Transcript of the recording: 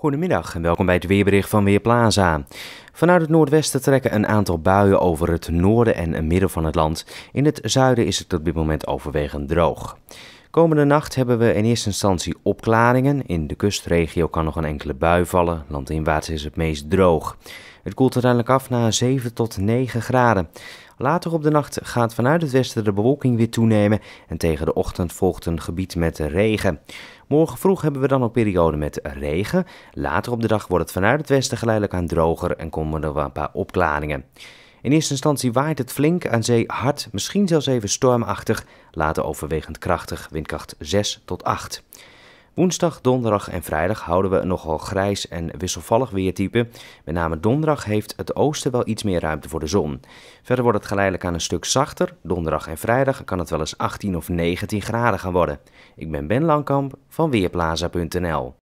Goedemiddag en welkom bij het weerbericht van Weerplaza. Vanuit het noordwesten trekken een aantal buien over het noorden en het midden van het land. In het zuiden is het op dit moment overwegend droog. Komende nacht hebben we in eerste instantie opklaringen. In de kustregio kan nog een enkele bui vallen. Landinwaarts is het meest droog. Het koelt uiteindelijk af naar 7 tot 9 graden. Later op de nacht gaat vanuit het westen de bewolking weer toenemen en tegen de ochtend volgt een gebied met regen. Morgen vroeg hebben we dan een periode met regen. Later op de dag wordt het vanuit het westen geleidelijk aan droger en komen er een paar opklaringen. In eerste instantie waait het flink aan zee hard, misschien zelfs even stormachtig, later overwegend krachtig, windkracht 6 tot 8. Woensdag, donderdag en vrijdag houden we een nogal grijs en wisselvallig weertype. Met name donderdag heeft het oosten wel iets meer ruimte voor de zon. Verder wordt het geleidelijk aan een stuk zachter. Donderdag en vrijdag kan het wel eens 18 of 19 graden gaan worden. Ik ben Ben Langkamp van Weerplaza.nl.